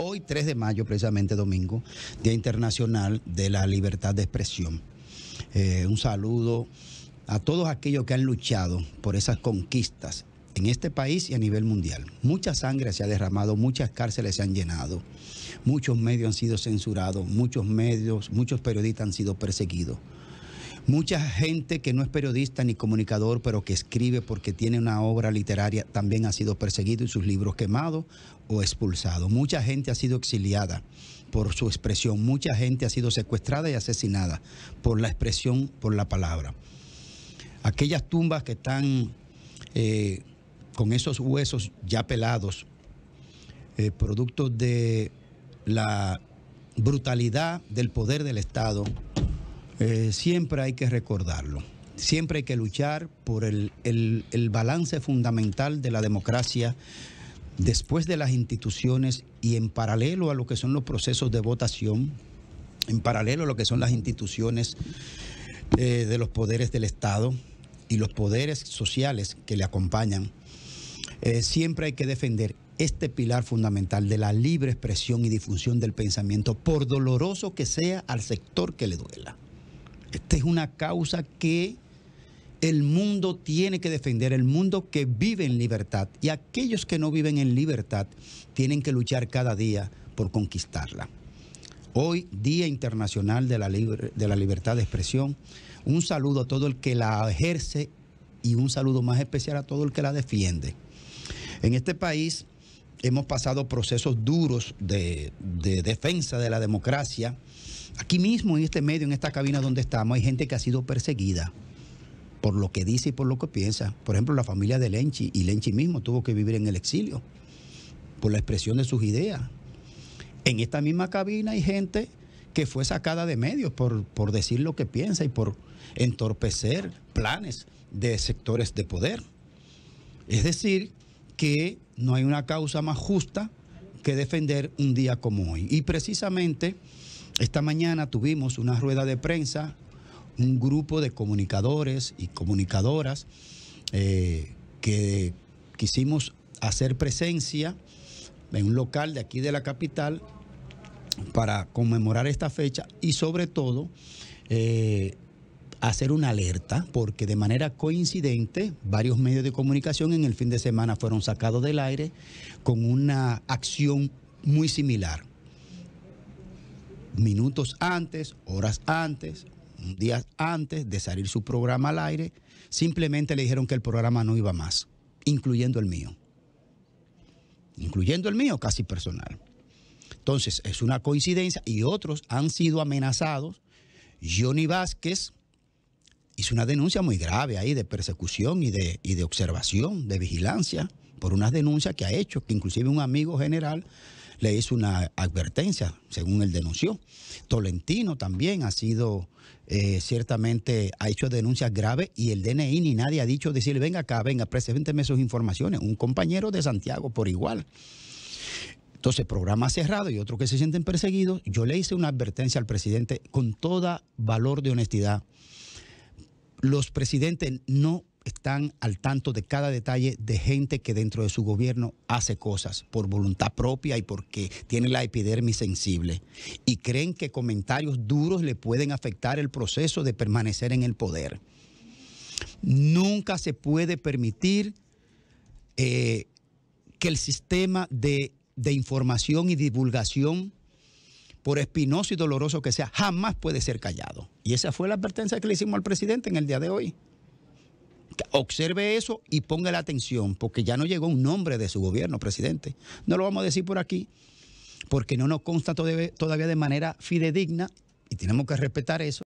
hoy 3 de mayo, precisamente domingo, Día Internacional de la Libertad de Expresión. Eh, un saludo a todos aquellos que han luchado por esas conquistas en este país y a nivel mundial. Mucha sangre se ha derramado, muchas cárceles se han llenado, muchos medios han sido censurados, muchos medios, muchos periodistas han sido perseguidos. Mucha gente que no es periodista ni comunicador, pero que escribe porque tiene una obra literaria, también ha sido perseguido y sus libros quemados o expulsados. Mucha gente ha sido exiliada por su expresión. Mucha gente ha sido secuestrada y asesinada por la expresión, por la palabra. Aquellas tumbas que están eh, con esos huesos ya pelados, eh, producto de la brutalidad del poder del Estado, eh, siempre hay que recordarlo. Siempre hay que luchar por el, balance fundamental de la democracia después de las instituciones y en paralelo a lo que son los procesos de votación, en paralelo a lo que son las instituciones eh, de los poderes del Estado y los poderes sociales que le acompañan, eh, siempre hay que defender este pilar fundamental de la libre expresión y difusión del pensamiento, por doloroso que sea al sector que le duela. Esta es una causa que el mundo tiene que defender, el mundo que vive en libertad. Y aquellos que no viven en libertad tienen que luchar cada día por conquistarla. Hoy, Día Internacional de la, de la Libertad de Expresión, un saludo a todo el que la ejerce y un saludo más especial a todo el que la defiende. En este país hemos pasado procesos duros de defensa de la democracia Aquí mismo, en este medio, en esta cabina donde estamos, hay gente que ha sido perseguida por lo que dice y por lo que piensa. Por ejemplo, la familia de Lenchi, y Lenchi mismo tuvo que vivir en el exilio por la expresión de sus ideas. En esta misma cabina hay gente que fue sacada de medios por, por decir lo que piensa y por entorpecer planes de sectores de poder. Es decir, que no hay una causa más justa que defender un día como hoy. Y precisamente esta mañana tuvimos una rueda de prensa, un grupo de comunicadores y comunicadoras eh, que quisimos hacer presencia en un local de aquí de la capital para conmemorar esta fecha y sobre todo eh, hacer una alerta porque de manera coincidente varios medios de comunicación en el fin de semana fueron sacados del aire con una acción muy similar minutos antes, horas antes, días antes de salir su programa al aire, simplemente le dijeron que el programa no iba más, incluyendo el mío. Incluyendo el mío, casi personal. Entonces, es una coincidencia y otros han sido amenazados. Johnny Vázquez hizo una denuncia muy grave ahí de persecución y de, y de observación, de vigilancia, por unas denuncias que ha hecho, que inclusive un amigo general le hizo una advertencia, según él denunció. Tolentino también ha sido, eh, ciertamente, ha hecho denuncias graves y el DNI ni nadie ha dicho decirle, venga acá, venga, presénteme sus informaciones. Un compañero de Santiago por igual. Entonces, programa cerrado y otros que se sienten perseguidos, yo le hice una advertencia al presidente con todo valor de honestidad. Los presidentes no están al tanto de cada detalle de gente que dentro de su gobierno hace cosas por voluntad propia y porque tiene la epidermis sensible y creen que comentarios duros le pueden afectar el proceso de permanecer en el poder. Nunca se puede permitir eh, que el sistema de, de información y divulgación por espinoso y doloroso que sea, jamás puede ser callado. Y esa fue la advertencia que le hicimos al presidente en el día de hoy. Observe eso y ponga la atención, porque ya no llegó un nombre de su gobierno, presidente. No lo vamos a decir por aquí, porque no nos consta todavía de manera fidedigna y tenemos que respetar eso.